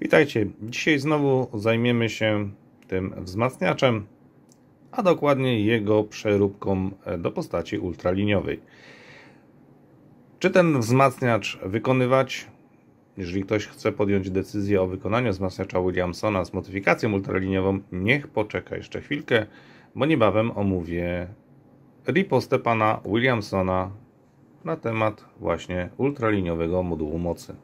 Witajcie. Dzisiaj znowu zajmiemy się tym wzmacniaczem, a dokładnie jego przeróbką do postaci ultraliniowej. Czy ten wzmacniacz wykonywać? Jeżeli ktoś chce podjąć decyzję o wykonaniu wzmacniacza Williamsona z modyfikacją ultraliniową, niech poczeka jeszcze chwilkę, bo niebawem omówię ripostę pana Williamsona na temat właśnie ultraliniowego modułu mocy.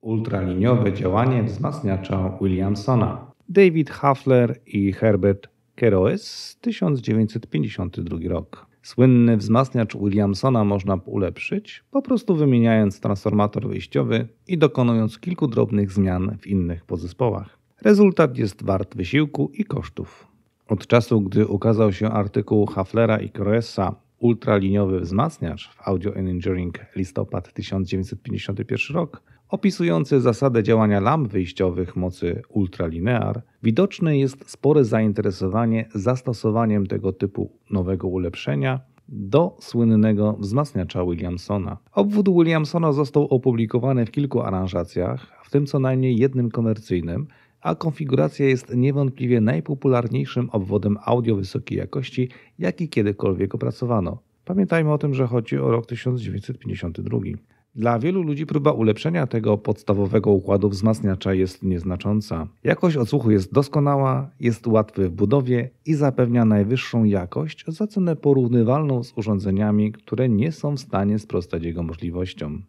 Ultraliniowe działanie wzmacniacza Williamsona. David Hafler i Herbert Keroes, 1952 rok. Słynny wzmacniacz Williamsona można ulepszyć, po prostu wymieniając transformator wyjściowy i dokonując kilku drobnych zmian w innych podzespołach. Rezultat jest wart wysiłku i kosztów. Od czasu, gdy ukazał się artykuł Haflera i Croessa Ultraliniowy wzmacniacz w Audio Engineering listopad 1951 rok, opisujący zasadę działania lamp wyjściowych mocy ultralinear, widoczne jest spore zainteresowanie zastosowaniem tego typu nowego ulepszenia do słynnego wzmacniacza Williamsona. Obwód Williamsona został opublikowany w kilku aranżacjach, w tym co najmniej jednym komercyjnym, a konfiguracja jest niewątpliwie najpopularniejszym obwodem audio wysokiej jakości, jaki kiedykolwiek opracowano. Pamiętajmy o tym, że chodzi o rok 1952. Dla wielu ludzi próba ulepszenia tego podstawowego układu wzmacniacza jest nieznacząca. Jakość odsłuchu jest doskonała, jest łatwy w budowie i zapewnia najwyższą jakość za cenę porównywalną z urządzeniami, które nie są w stanie sprostać jego możliwościom.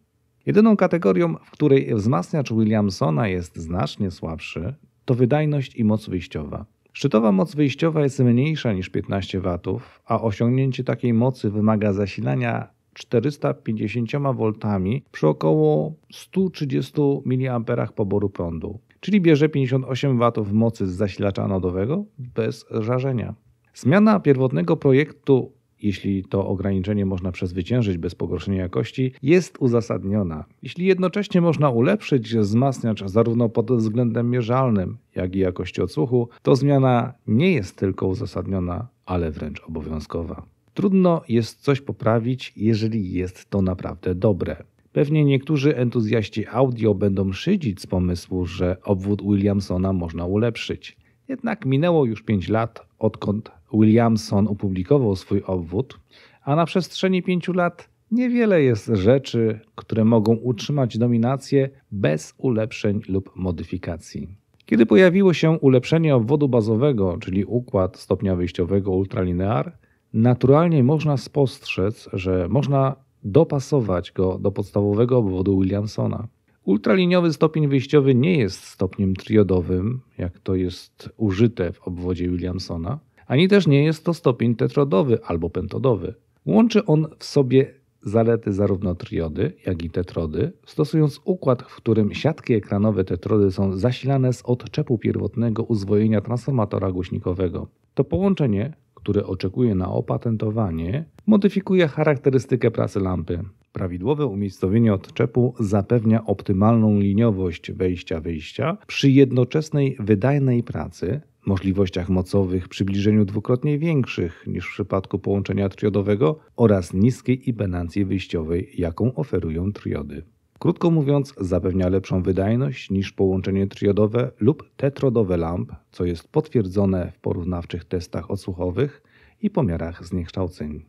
Jedyną kategorią, w której wzmacniacz Williamsona jest znacznie słabszy, to wydajność i moc wyjściowa. Szczytowa moc wyjściowa jest mniejsza niż 15 W, a osiągnięcie takiej mocy wymaga zasilania 450 V przy około 130 mA poboru prądu, czyli bierze 58 W mocy z zasilacza anodowego bez żarzenia. Zmiana pierwotnego projektu jeśli to ograniczenie można przezwyciężyć bez pogorszenia jakości, jest uzasadniona. Jeśli jednocześnie można ulepszyć wzmacniacz zarówno pod względem mierzalnym, jak i jakości odsłuchu, to zmiana nie jest tylko uzasadniona, ale wręcz obowiązkowa. Trudno jest coś poprawić, jeżeli jest to naprawdę dobre. Pewnie niektórzy entuzjaści audio będą szydzić z pomysłu, że obwód Williamsona można ulepszyć. Jednak minęło już 5 lat, odkąd Williamson opublikował swój obwód, a na przestrzeni 5 lat niewiele jest rzeczy, które mogą utrzymać dominację bez ulepszeń lub modyfikacji. Kiedy pojawiło się ulepszenie obwodu bazowego, czyli układ stopnia wyjściowego ultralinear, naturalnie można spostrzec, że można dopasować go do podstawowego obwodu Williamsona. Ultraliniowy stopień wyjściowy nie jest stopniem triodowym, jak to jest użyte w obwodzie Williamsona, ani też nie jest to stopień tetrodowy albo pentodowy. Łączy on w sobie zalety zarówno triody, jak i tetrody, stosując układ, w którym siatki ekranowe tetrody są zasilane z odczepu pierwotnego uzwojenia transformatora głośnikowego. To połączenie który oczekuje na opatentowanie, modyfikuje charakterystykę pracy lampy. Prawidłowe umiejscowienie odczepu zapewnia optymalną liniowość wejścia-wyjścia przy jednoczesnej wydajnej pracy, możliwościach mocowych przybliżeniu dwukrotnie większych niż w przypadku połączenia triodowego oraz niskiej impedancji wyjściowej, jaką oferują triody. Krótko mówiąc, zapewnia lepszą wydajność niż połączenie triodowe lub tetrodowe lamp, co jest potwierdzone w porównawczych testach odsłuchowych i pomiarach zniekształceń.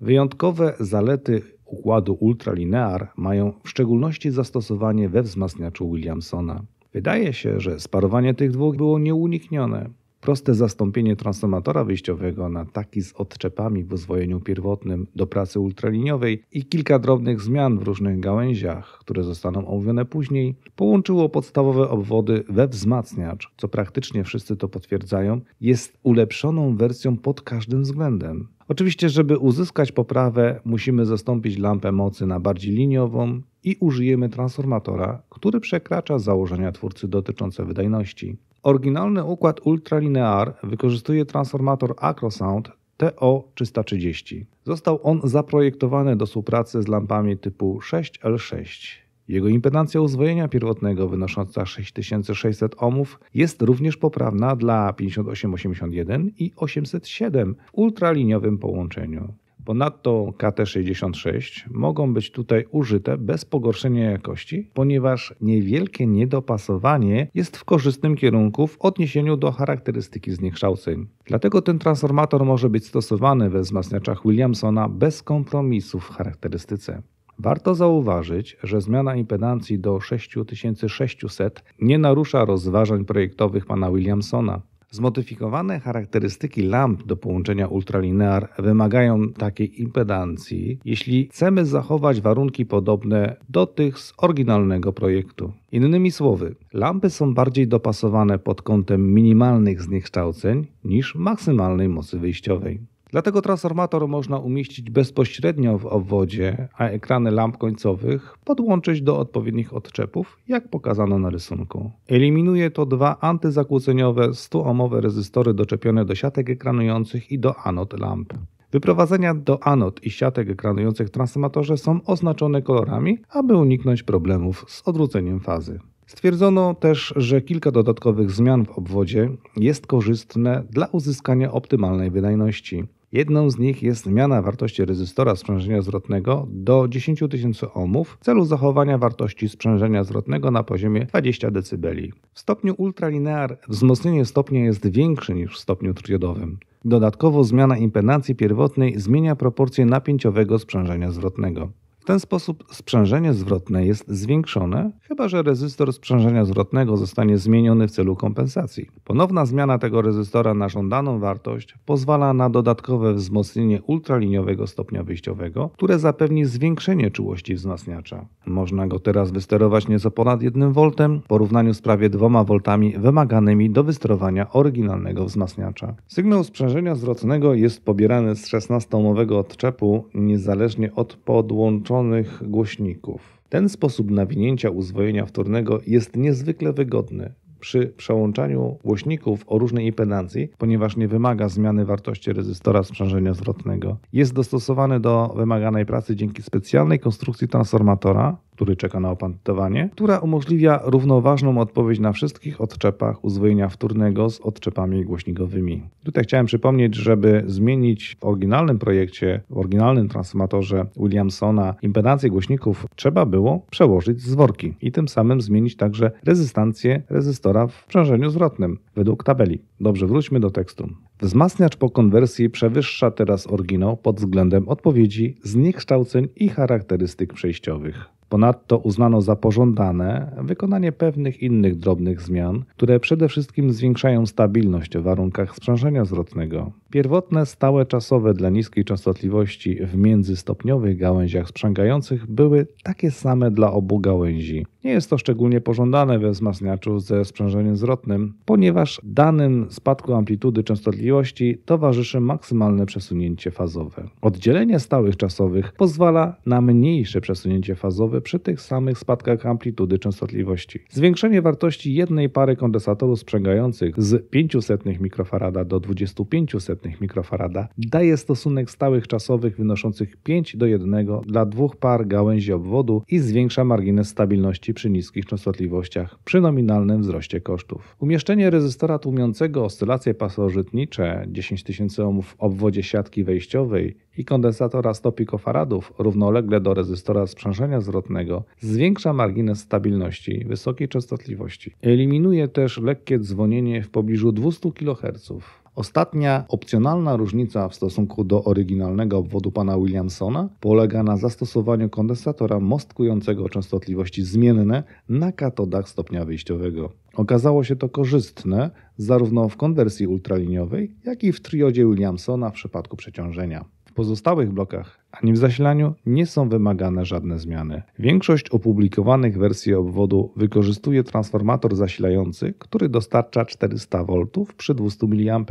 Wyjątkowe zalety układu ultralinear mają w szczególności zastosowanie we wzmacniaczu Williamsona. Wydaje się, że sparowanie tych dwóch było nieuniknione. Proste zastąpienie transformatora wyjściowego na taki z odczepami w uzwojeniu pierwotnym do pracy ultraliniowej i kilka drobnych zmian w różnych gałęziach, które zostaną omówione później, połączyło podstawowe obwody we wzmacniacz, co praktycznie wszyscy to potwierdzają, jest ulepszoną wersją pod każdym względem. Oczywiście, żeby uzyskać poprawę, musimy zastąpić lampę mocy na bardziej liniową i użyjemy transformatora, który przekracza założenia twórcy dotyczące wydajności. Oryginalny układ ultralinear wykorzystuje transformator Acrosound TO330. Został on zaprojektowany do współpracy z lampami typu 6L6. Jego impedancja uzwojenia pierwotnego wynosząca 6600 ohmów jest również poprawna dla 5881 i 807 w ultraliniowym połączeniu. Ponadto KT66 mogą być tutaj użyte bez pogorszenia jakości, ponieważ niewielkie niedopasowanie jest w korzystnym kierunku w odniesieniu do charakterystyki zniekształceń. Dlatego ten transformator może być stosowany we wzmacniaczach Williamsona bez kompromisów w charakterystyce. Warto zauważyć, że zmiana impedancji do 6600 nie narusza rozważań projektowych pana Williamsona. Zmodyfikowane charakterystyki lamp do połączenia ultralinear wymagają takiej impedancji, jeśli chcemy zachować warunki podobne do tych z oryginalnego projektu. Innymi słowy, lampy są bardziej dopasowane pod kątem minimalnych zniekształceń niż maksymalnej mocy wyjściowej. Dlatego transformator można umieścić bezpośrednio w obwodzie, a ekrany lamp końcowych podłączyć do odpowiednich odczepów, jak pokazano na rysunku. Eliminuje to dwa antyzakłóceniowe 100 omowe rezystory doczepione do siatek ekranujących i do anod lamp. Wyprowadzenia do anod i siatek ekranujących w transformatorze są oznaczone kolorami, aby uniknąć problemów z odwróceniem fazy. Stwierdzono też, że kilka dodatkowych zmian w obwodzie jest korzystne dla uzyskania optymalnej wydajności. Jedną z nich jest zmiana wartości rezystora sprzężenia zwrotnego do 10 000 ohmów w celu zachowania wartości sprzężenia zwrotnego na poziomie 20 dB. W stopniu ultralinear wzmocnienie stopnia jest większe niż w stopniu triodowym. Dodatkowo zmiana impedancji pierwotnej zmienia proporcje napięciowego sprzężenia zwrotnego ten sposób sprzężenie zwrotne jest zwiększone, chyba że rezystor sprzężenia zwrotnego zostanie zmieniony w celu kompensacji. Ponowna zmiana tego rezystora na żądaną wartość pozwala na dodatkowe wzmocnienie ultraliniowego stopnia wyjściowego, które zapewni zwiększenie czułości wzmacniacza. Można go teraz wysterować nieco ponad 1 V w porównaniu z prawie 2 V wymaganymi do wysterowania oryginalnego wzmacniacza. Sygnał sprzężenia zwrotnego jest pobierany z 16-ohmowego odczepu niezależnie od podłączenia włączonych głośników. Ten sposób nawinięcia uzwojenia wtórnego jest niezwykle wygodny przy przełączaniu głośników o różnej impedancji, ponieważ nie wymaga zmiany wartości rezystora sprzężenia zwrotnego. Jest dostosowany do wymaganej pracy dzięki specjalnej konstrukcji transformatora, który czeka na opatentowanie, która umożliwia równoważną odpowiedź na wszystkich odczepach uzwojenia wtórnego z odczepami głośnikowymi. Tutaj chciałem przypomnieć, żeby zmienić w oryginalnym projekcie, w oryginalnym transformatorze Williamsona impedancję głośników, trzeba było przełożyć z worki i tym samym zmienić także rezystancję rezystora w przężeniu zwrotnym według tabeli. Dobrze, wróćmy do tekstu. Wzmacniacz po konwersji przewyższa teraz oryginał pod względem odpowiedzi, zniekształceń i charakterystyk przejściowych. Ponadto uznano za pożądane wykonanie pewnych innych drobnych zmian, które przede wszystkim zwiększają stabilność w warunkach sprzężenia zwrotnego. Pierwotne stałe czasowe dla niskiej częstotliwości w międzystopniowych gałęziach sprzęgających były takie same dla obu gałęzi. Nie jest to szczególnie pożądane we wzmacniaczu ze sprzężeniem zwrotnym, ponieważ danym spadku amplitudy częstotliwości towarzyszy maksymalne przesunięcie fazowe. Oddzielenie stałych czasowych pozwala na mniejsze przesunięcie fazowe przy tych samych spadkach amplitudy częstotliwości. Zwiększenie wartości jednej pary kondensatorów sprzęgających z 500 mikrofarada do 25 mikrofarada daje stosunek stałych czasowych wynoszących 5 do 1 dla dwóch par gałęzi obwodu i zwiększa margines stabilności przy niskich częstotliwościach przy nominalnym wzroście kosztów. Umieszczenie rezystora tłumiącego oscylacje pasożytnicze 10 000 ohmów w obwodzie siatki wejściowej i kondensatora 100 pikofaradów równolegle do rezystora sprzężenia zwrotnego zwiększa margines stabilności wysokiej częstotliwości. Eliminuje też lekkie dzwonienie w pobliżu 200 kHz. Ostatnia opcjonalna różnica w stosunku do oryginalnego obwodu pana Williamsona polega na zastosowaniu kondensatora mostkującego częstotliwości zmienne na katodach stopnia wyjściowego. Okazało się to korzystne zarówno w konwersji ultraliniowej, jak i w triodzie Williamsona w przypadku przeciążenia pozostałych blokach ani w zasilaniu nie są wymagane żadne zmiany. Większość opublikowanych wersji obwodu wykorzystuje transformator zasilający, który dostarcza 400 V przy 200 mA.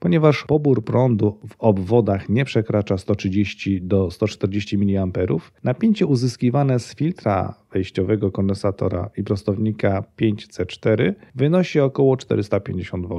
Ponieważ pobór prądu w obwodach nie przekracza 130 do 140 mA, napięcie uzyskiwane z filtra wejściowego kondensatora i prostownika 5C4 wynosi około 450 V.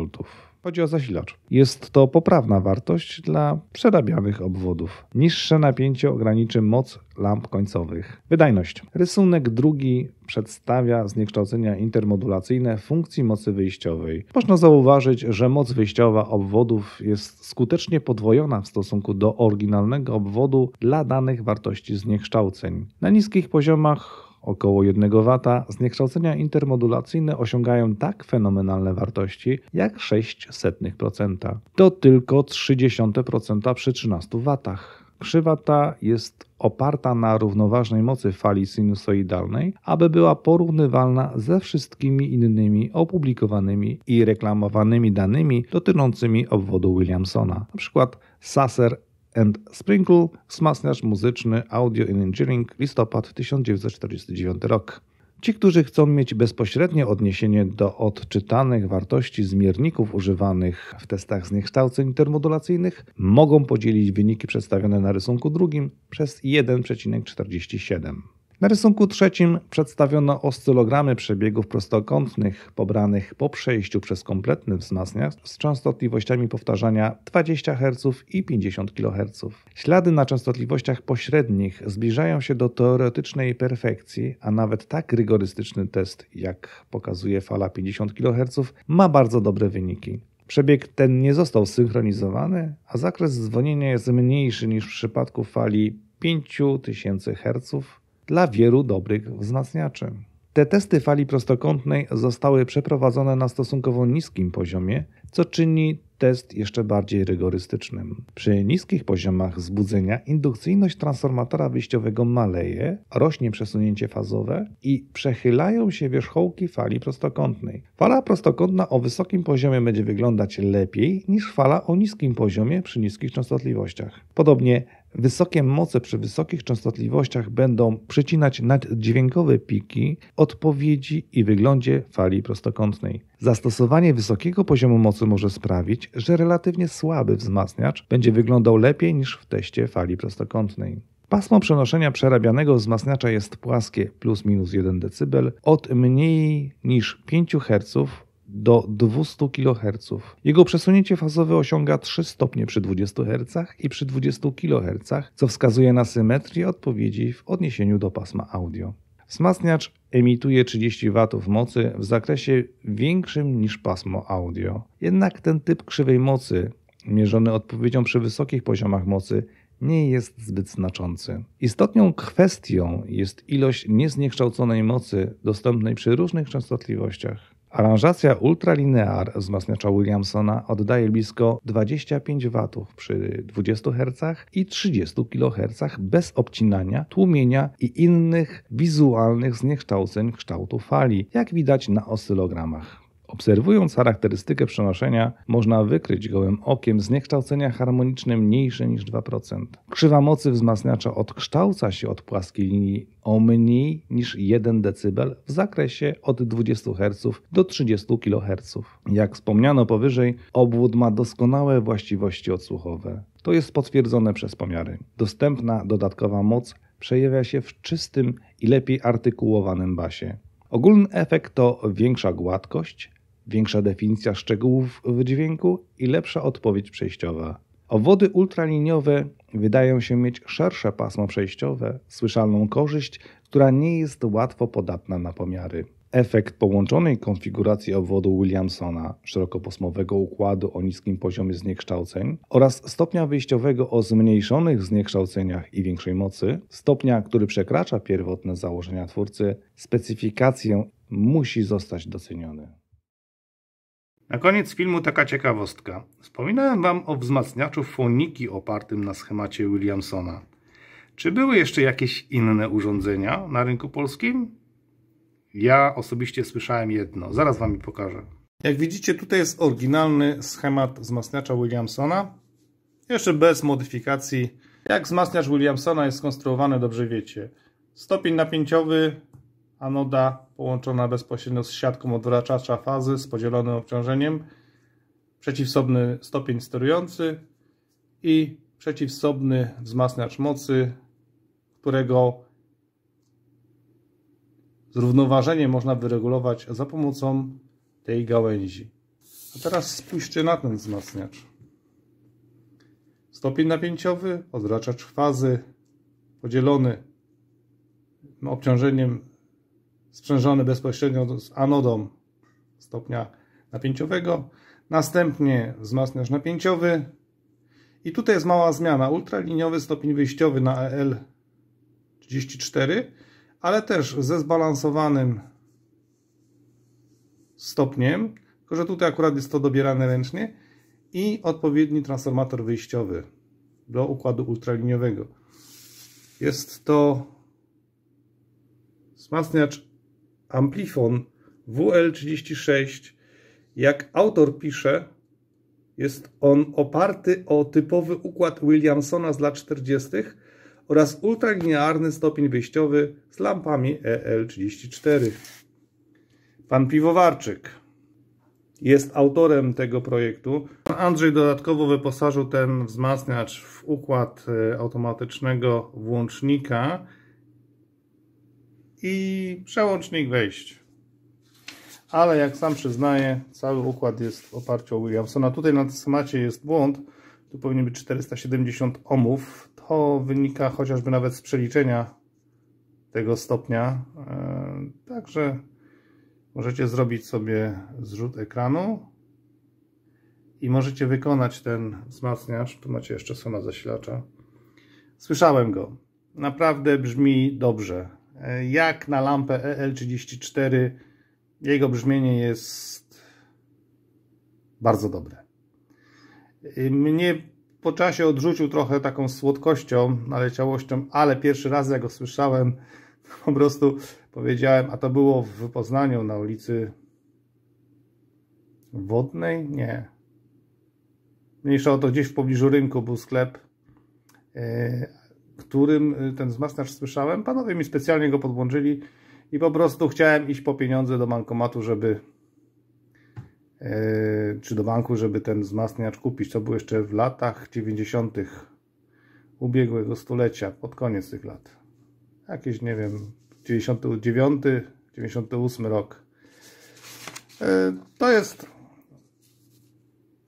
Chodzi o zasilacz. Jest to poprawna wartość dla przerabianych obwodów. Niższe napięcie ograniczy moc lamp końcowych. Wydajność. Rysunek drugi przedstawia zniekształcenia intermodulacyjne funkcji mocy wyjściowej. Można zauważyć, że moc wyjściowa obwodów jest skutecznie podwojona w stosunku do oryginalnego obwodu dla danych wartości zniekształceń. Na niskich poziomach około 1 W, zniekształcenia intermodulacyjne osiągają tak fenomenalne wartości jak 0,06%. To tylko 0,3% przy 13 W. Krzywa ta jest oparta na równoważnej mocy fali sinusoidalnej, aby była porównywalna ze wszystkimi innymi opublikowanymi i reklamowanymi danymi dotyczącymi obwodu Williamsona, np. Sasser and Sprinkle, wzmacniacz muzyczny Audio Engineering, listopad 1949 rok. Ci, którzy chcą mieć bezpośrednie odniesienie do odczytanych wartości zmierników używanych w testach zniekształceń intermodulacyjnych, mogą podzielić wyniki przedstawione na rysunku drugim przez 1,47. Na rysunku trzecim przedstawiono oscylogramy przebiegów prostokątnych pobranych po przejściu przez kompletny wzmacniacz z częstotliwościami powtarzania 20 Hz i 50 kHz. Ślady na częstotliwościach pośrednich zbliżają się do teoretycznej perfekcji, a nawet tak rygorystyczny test, jak pokazuje fala 50 kHz, ma bardzo dobre wyniki. Przebieg ten nie został synchronizowany, a zakres dzwonienia jest mniejszy niż w przypadku fali 5000 Hz dla wielu dobrych wzmacniaczy. Te testy fali prostokątnej zostały przeprowadzone na stosunkowo niskim poziomie, co czyni test jeszcze bardziej rygorystycznym. Przy niskich poziomach zbudzenia indukcyjność transformatora wyjściowego maleje, rośnie przesunięcie fazowe i przechylają się wierzchołki fali prostokątnej. Fala prostokątna o wysokim poziomie będzie wyglądać lepiej niż fala o niskim poziomie przy niskich częstotliwościach. Podobnie Wysokie moce przy wysokich częstotliwościach będą przecinać naddźwiękowe piki odpowiedzi i wyglądzie fali prostokątnej. Zastosowanie wysokiego poziomu mocy może sprawić, że relatywnie słaby wzmacniacz będzie wyglądał lepiej niż w teście fali prostokątnej. Pasmo przenoszenia przerabianego wzmacniacza jest płaskie plus minus 1 dB od mniej niż 5 Hz do 200 kHz. Jego przesunięcie fazowe osiąga 3 stopnie przy 20 Hz i przy 20 kHz, co wskazuje na symetrię odpowiedzi w odniesieniu do pasma audio. Wzmacniacz emituje 30 W mocy w zakresie większym niż pasmo audio. Jednak ten typ krzywej mocy, mierzony odpowiedzią przy wysokich poziomach mocy, nie jest zbyt znaczący. Istotną kwestią jest ilość niezniekształconej mocy dostępnej przy różnych częstotliwościach. Aranżacja ultralinear wzmacniacza Williamsona oddaje blisko 25 W przy 20 Hz i 30 kHz bez obcinania, tłumienia i innych wizualnych zniekształceń kształtu fali, jak widać na oscylogramach. Obserwując charakterystykę przenoszenia, można wykryć gołym okiem zniekształcenia harmoniczne mniejsze niż 2%. Krzywa mocy wzmacniacza odkształca się od płaskiej linii o mniej niż 1 dB w zakresie od 20 Hz do 30 kHz. Jak wspomniano powyżej, obwód ma doskonałe właściwości odsłuchowe. To jest potwierdzone przez pomiary. Dostępna dodatkowa moc przejawia się w czystym i lepiej artykułowanym basie. Ogólny efekt to większa gładkość, większa definicja szczegółów w dźwięku i lepsza odpowiedź przejściowa. Obwody ultraliniowe wydają się mieć szersze pasmo przejściowe, słyszalną korzyść, która nie jest łatwo podatna na pomiary. Efekt połączonej konfiguracji obwodu Williamsona, szerokopasmowego układu o niskim poziomie zniekształceń oraz stopnia wyjściowego o zmniejszonych zniekształceniach i większej mocy, stopnia, który przekracza pierwotne założenia twórcy, specyfikację musi zostać doceniony. Na koniec filmu taka ciekawostka. Wspominałem Wam o wzmacniaczu foniki opartym na schemacie Williamsona. Czy były jeszcze jakieś inne urządzenia na rynku polskim? Ja osobiście słyszałem jedno. Zaraz Wam pokażę. Jak widzicie, tutaj jest oryginalny schemat wzmacniacza Williamsona. Jeszcze bez modyfikacji. Jak wzmacniacz Williamsona jest skonstruowany, dobrze wiecie. Stopień napięciowy Anoda połączona bezpośrednio z siatką odwracacza fazy z podzielonym obciążeniem, przeciwsobny stopień sterujący i przeciwsobny wzmacniacz mocy, którego zrównoważenie można wyregulować za pomocą tej gałęzi. A teraz spójrzcie na ten wzmacniacz. Stopień napięciowy, odwracacz fazy, podzielony obciążeniem sprzężony bezpośrednio z anodą stopnia napięciowego. Następnie wzmacniacz napięciowy. I tutaj jest mała zmiana. Ultraliniowy stopień wyjściowy na EL34, ale też ze zbalansowanym stopniem, tylko że tutaj akurat jest to dobierane ręcznie i odpowiedni transformator wyjściowy do układu ultraliniowego. Jest to wzmacniacz Amplifon WL36, jak autor pisze, jest on oparty o typowy układ Williamsona z lat 40. oraz ultralinearny stopień wyjściowy z lampami EL34. Pan Piwowarczyk jest autorem tego projektu. Pan Andrzej dodatkowo wyposażył ten wzmacniacz w układ e, automatycznego włącznika i przełącznik wejść. Ale jak sam przyznaję, cały układ jest w oparciu o Williamsona. Tutaj na schemacie jest błąd, tu powinien być 470 ohmów. To wynika chociażby nawet z przeliczenia tego stopnia. E, także możecie zrobić sobie zrzut ekranu i możecie wykonać ten wzmacniacz. Tu macie jeszcze sona zasilacza. Słyszałem go. Naprawdę brzmi dobrze. Jak na lampę EL34 jego brzmienie jest bardzo dobre. Mnie po czasie odrzucił trochę taką słodkością, naleciałością, ale pierwszy raz jak go słyszałem, po prostu powiedziałem, a to było w Poznaniu na ulicy Wodnej? Nie. Mniejsza o to, gdzieś w pobliżu rynku był sklep, e, którym y, ten wzmacniacz słyszałem. Panowie mi specjalnie go podłączyli i po prostu chciałem iść po pieniądze do bankomatu, żeby e, czy do banku, żeby ten wzmacniacz kupić. To było jeszcze w latach 90. ubiegłego stulecia, pod koniec tych lat. Jakieś, nie wiem, 99, 98 rok. E, to jest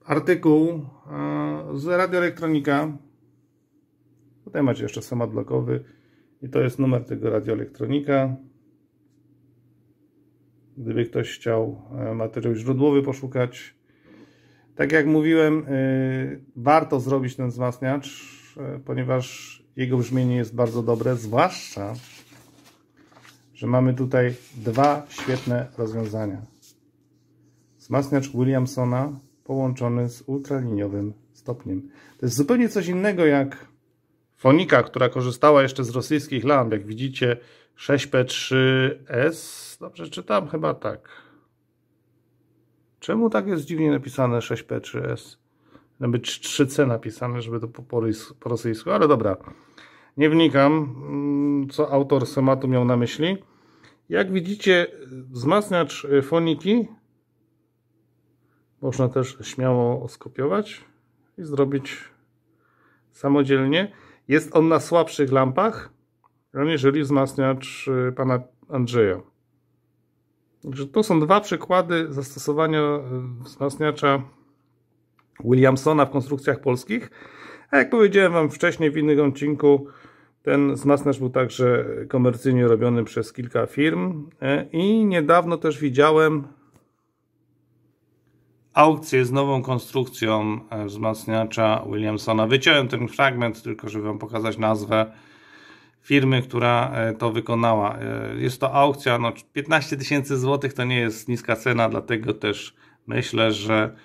artykuł e, z Radioelektronika Tutaj macie jeszcze samadlokowy i to jest numer tego radioelektronika. Gdyby ktoś chciał e, materiał źródłowy poszukać. Tak jak mówiłem, e, warto zrobić ten wzmacniacz, e, ponieważ jego brzmienie jest bardzo dobre, zwłaszcza, że mamy tutaj dwa świetne rozwiązania. Wzmacniacz Williamsona połączony z ultraliniowym stopniem. To jest zupełnie coś innego jak Fonika, która korzystała jeszcze z rosyjskich lamp, jak widzicie 6P3S, dobrze czytam? Chyba tak. Czemu tak jest dziwnie napisane 6P3S? Miał być 3C napisane, żeby to po, po, po rosyjsku, ale dobra. Nie wnikam, mm, co autor sematu miał na myśli. Jak widzicie, wzmacniacz y, foniki można też śmiało skopiować i zrobić samodzielnie. Jest on na słabszych lampach, aniżeli wzmacniacz y, pana Andrzeja. Także to są dwa przykłady zastosowania y, wzmacniacza Williamsona w konstrukcjach polskich. A jak powiedziałem Wam wcześniej w innym odcinku, ten wzmacniacz był także komercyjnie robiony przez kilka firm y, i niedawno też widziałem aukcję z nową konstrukcją e, wzmacniacza Williamsona. Wyciąłem ten fragment tylko, żeby Wam pokazać nazwę firmy, która e, to wykonała. E, jest to aukcja, no 15 tysięcy złotych to nie jest niska cena, dlatego też myślę, że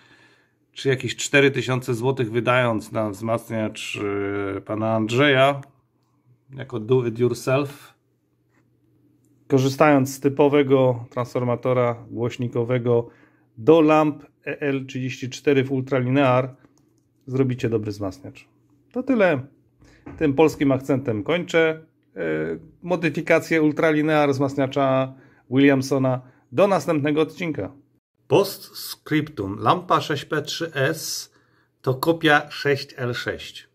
czy jakieś 4 tysiące złotych wydając na wzmacniacz pana Andrzeja jako do it yourself, korzystając z typowego transformatora głośnikowego do lamp EL34 w ultralinear zrobicie dobry wzmacniacz. To tyle. Tym polskim akcentem kończę. E, modyfikacje ultralinear wzmacniacza Williamsona. Do następnego odcinka. Postscriptum. Lampa 6P3S to kopia 6L6.